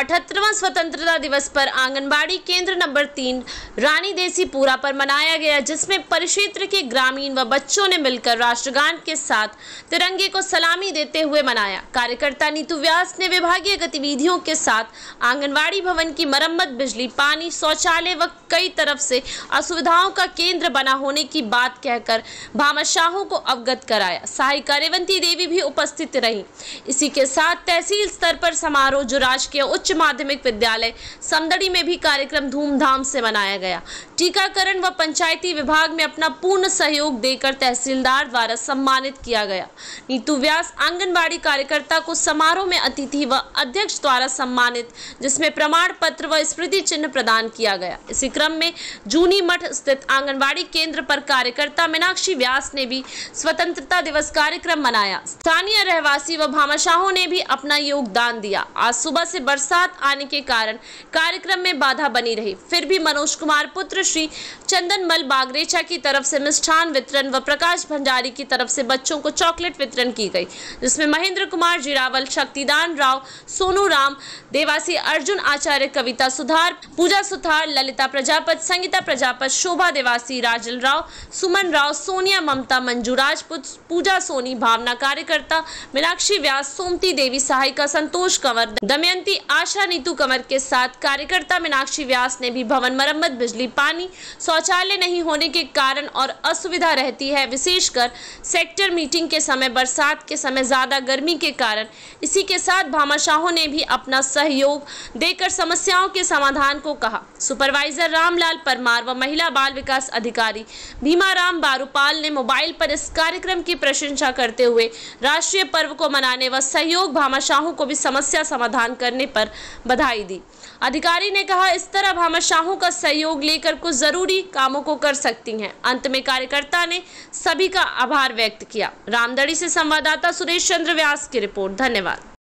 अठहत्तरवां स्वतंत्रता दिवस पर आंगनबाड़ी केंद्र नंबर तीन रानी देसी पूरा पर मनाया गया जिसमें परिक्षेत्र के ग्रामीण व बच्चों ने मिलकर राष्ट्रगान के साथ तिरंगे को सलामी देते हुए मनाया कार्यकर्ता नीतू व्यास ने विभागीय गतिविधियों के साथ आंगनबाड़ी भवन की मरम्मत बिजली पानी शौचालय व कई तरफ से असुविधाओं का केंद्र बना होने की बात कहकर भामाशाहों को अवगत कराया सहायिका रेवंती देवी भी उपस्थित रही इसी के साथ तहसील स्तर पर समारोह जो राजकीय उच्च माध्यमिक विद्यालय समदड़ी में भी कार्यक्रम धूमधाम से मनाया गया गया टीकाकरण व पंचायती विभाग में अपना पूर्ण सहयोग देकर तहसीलदार द्वारा सम्मानित किया गया नीतू व्यास आंगनबाड़ी कार्यकर्ता को समारोह में अतिथि व अध्यक्ष द्वारा सम्मानित जिसमें प्रमाण पत्र व स्मृति चिन्ह प्रदान किया गया इसी क्रम में जूनी मठ स्थित आंगनबाड़ी केंद्र पर कार्यकर्ता मीनाक्षी व्यास ने भी स्वतंत्रता दिवस कार्यक्रम मनाया स्थानीय रहवासी व भामाशाहों ने भी अपना योगदान दिया आज सुबह से बरसात आने के कारण कार्यक्रम में बाधा बनी रही फिर भी मनोज कुमार कुमार पुत्र श्री चंदन मल बागरेचा की तरफ से मिष्ठान वितरण व प्रकाश भंडारी की तरफ से बच्चों को चॉकलेट वितरण की गई जिसमें महेंद्र कुमार जीरावल शक्तिदान राव सोनू राम देवासी अर्जुन आचार्य कविता सुधार पूजा सुधार ललिता प्रजापत संगीता प्रजापत शोभा देवासी राजल राव सुमन राव सोनिया ममता मंजू राजपूत पूजा सोनी भावना कार्यकर्ता मीनाक्षी व्यास सोमती देवी सहायिका संतोष कंवर दमयंती आशा नीतू कंवर के साथ कार्यकर्ता मीनाक्षी व्यास ने भी भवन मरम्मत बिजली पानी शौचालय नहीं होने के कारण और असुविधा रहती है विशेषकर सेक्टर मीटिंग के समय बरसात के समय ज़्यादा गर्मी के कारण इसी के साथ भामाशाहों ने भी अपना सहयोग देकर समस्याओं के समाधान को कहा सुपरवाइजर रामलाल परमार व महिला बाल विकास अधिकारी भीमा राम बारूपाल ने मोबाइल पर इस कार्यक्रम की प्रशंसा करते हुए राष्ट्रीय पर्व को मनाने व सहयोग भामाशाहों को भी समस्या समाधान करने पर बधाई दी अधिकारी ने कहा इस तरह भामाशाहों का सहयोग सहयोग लेकर को जरूरी कामों को कर सकती हैं अंत में कार्यकर्ता ने सभी का आभार व्यक्त किया रामदड़ी से संवाददाता सुरेश चंद्र व्यास की रिपोर्ट धन्यवाद